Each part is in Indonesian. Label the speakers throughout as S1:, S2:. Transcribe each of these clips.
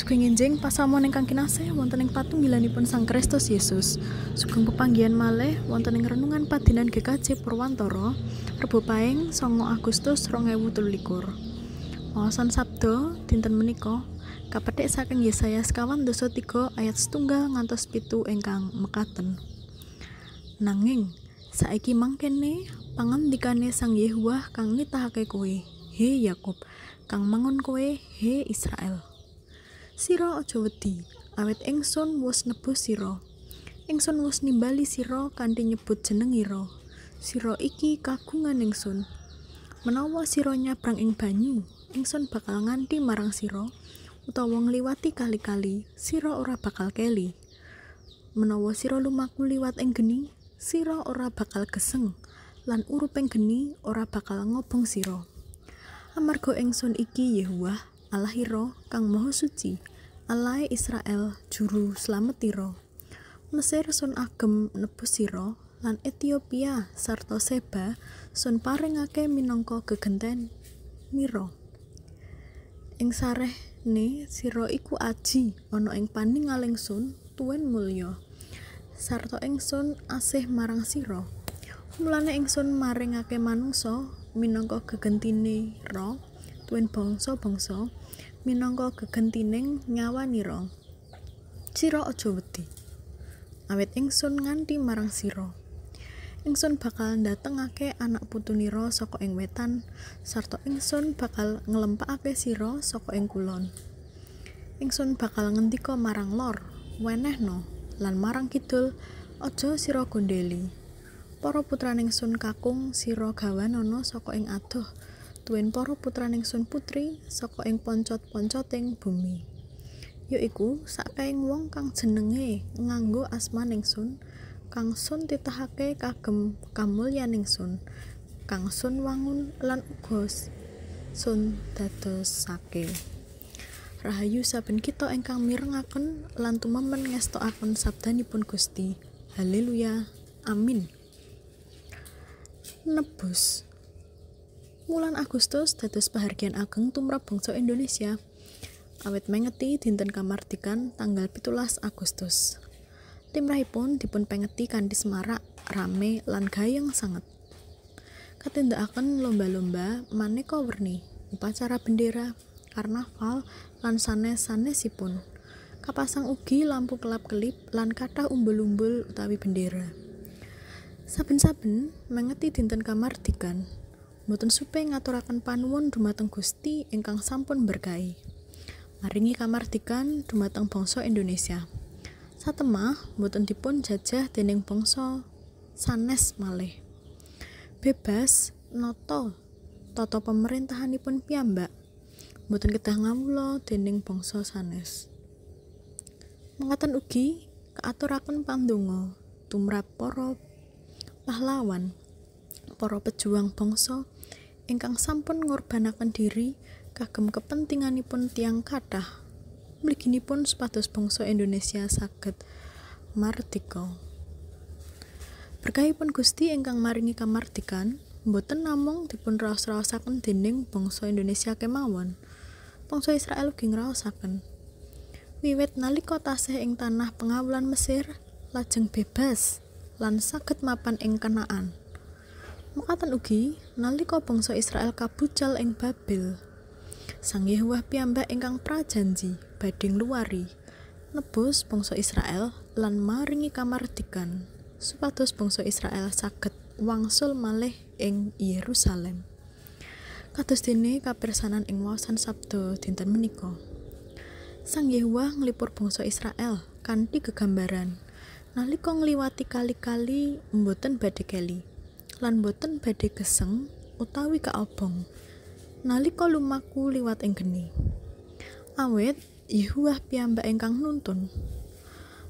S1: Sugeng enjing pasamon ingkang kinasih wonten ing patunggilanipun Sang Kristus Yesus. Sugeng pepanggihan malih wonten ing renungan padinan GKJ Purwantara, Rebo Paing 9 Agustus 2023. Wawasan Sabda dinten menika kapetik saking Yesaya sekawan dosa 3 ayat setunggal ngantos pitu ingkang mekaten. Nanging saiki mangkene pangandikane Sang Yehuwah kang nitahake kowe, he Yakub, kang mangun kowe, he Israel. Sira aja wedi, awet ingsun wis nebus sira. Ingsun wis nimbali sira kanthi nyebut jeneng ira. Sira iki kagungan ingsun. Menawa sira nyabrang ing banyu, ingsun bakal nganti marang sira utawa ngliwati kali-kali, sira ora bakal keli. Menawa sira lumaku liwat ing geni, sira ora bakal geseng lan uruping geni ora bakal ngobong sira. Amarga ingsun iki Yehuwah Allah kang moho suci. Alai Israel juru selamat tiro. Mesir sun agem nebus siro, lan Etiopia sarto seba sun parengake minangka gegenten miro. Ing sareh ne siro iku aji, ono ing paning aleng sun tuen mulio. Sarto ing sun asih marang siro. Mulane ing sun marengake manungso minangka gegentine roh yen bangsa-bangsa minangka gegentining nyawaniro. Sira aja wedi. Awit ingsun nganti marang sira. Ingsun bakal ndatengake anak putu Niro saka ing wetan sarta ingsun bakal nglempakake sira saka ing kulon. Ingsun bakal ngendika marang lor, wenehno lan marang kidul aja sira gondeli. Para putra ingsun kakung sira gawanono saka ing adoh. tuwin para putra sun putri saka ing poncot-poncoting bumi yaiku sakaing wong kang jenenge nganggo asma sun, kang sun titahake kagem kamulyan sun, kang sun wangun lan uga sun dadosake rahayu saben kita ingkang mirengaken lan tumemen ngestokaken sabdanipun Gusti haleluya amin nebus Mulan Agustus dados pahargian ageng tumrap bangsa Indonesia. Awet mengeti dinten kamardikan tanggal pitulas Agustus. Timrahipun dipun pengeti kanthi semarak, rame lan gayeng sanget. akan lomba-lomba maneka werni, upacara bendera, karnaval lan sanes-sanesipun. Kapasang ugi lampu kelap-kelip lan kathah umbul-umbul utawi bendera. Saben-saben mengeti dinten kamardikan, Mboten supe ngaturaken panuwun dumateng Gusti ingkang sampun berkahi. Maringi kamardikan dumateng bangsa Indonesia. Satemah mboten dipun jajah dening bangsa sanes malih. Bebas noto tata pemerintahanipun piyambak. Mboten kedah ngawula dening bangsa sanes. Mengatan ugi kaaturaken pandonga tumrap para pahlawan para pejuang bangsa ingkang sampun ngorbanakan diri kagem kepentinganipun tiang kathah mliginipun supados bangsa Indonesia saged mardika berkahipun Gusti ingkang maringi kamardikan boten namung dipun raos-raosaken dening bangsa Indonesia kemawon bangsa Israel ugi ngraosaken wiwit nalika tasih ing tanah pengawulan Mesir lajeng bebas lan saged mapan ing kenaan. Mekaten ugi nalika bangsa Israel kabucal ing Babel. Sang Yehuwah piyambak ingkang prajanji bading ngluwari nebus bangsa Israel lan maringi kamardikan supados bangsa Israel saged wangsul malih ing Yerusalem. Kados dene kapersanan ing wawasan sabtu dinten menika. Sang Yehuwah nglipur bangsa Israel kanthi gegambaran nalika ngliwati kali-kali mboten badhe keli lan boten badhe keseng utawi kaobong nalika lumaku liwat ing geni awet Yehuwah piyambak ingkang nuntun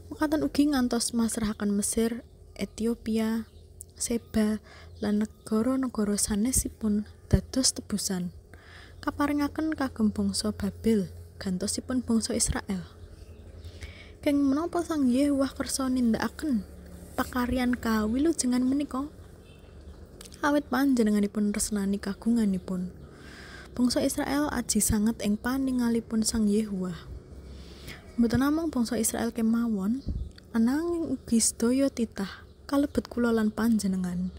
S1: mekaten ugi ngantos masrahaken Mesir Ethiopia Seba lan negara-negara sanesipun dados tebusan kaparingaken kagem bangsa Babel gantosipun bangsa Israel keng menapa sang Yehuwah kersa nindakaken kawilu jangan menikah awit panjenenganipun tresnani kagunganipun. Bangsa Israel aji sangat ing paningalipun Sang Yehuwa. Mboten namung bangsa Israel kemawon, ananging ugi sedaya titah kalebet kula lan panjenengan.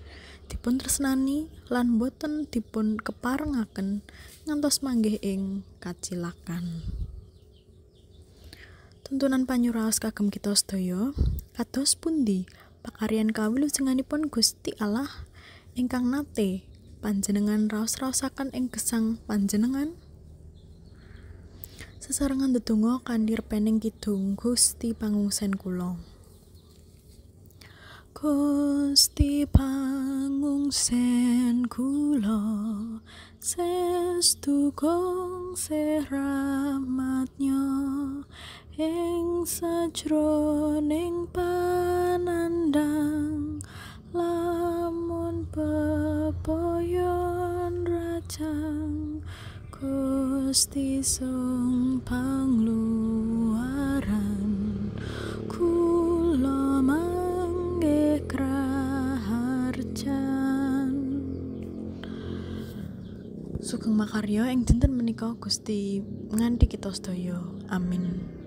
S1: Dipun tresnani lan boten dipun keparengaken ngantos manggih ing kacilakan. Tuntunan panyuraos kagem kita sedaya kados pundi pakaryan kawilujenganipun Gusti Allah ingkang nate panjenengan raos-raosaken ing gesang panjenengan sesarengan dedonga kandir pening kidung Gusti pangungsen kula Gusti pangungsen kula sestu kong seramatnya ing sajroning panandang poyon rajang gusti sung pangluaran kula mangge kraharjan sugeng makaryo ing dinten menika gusti nganti kita sedaya amin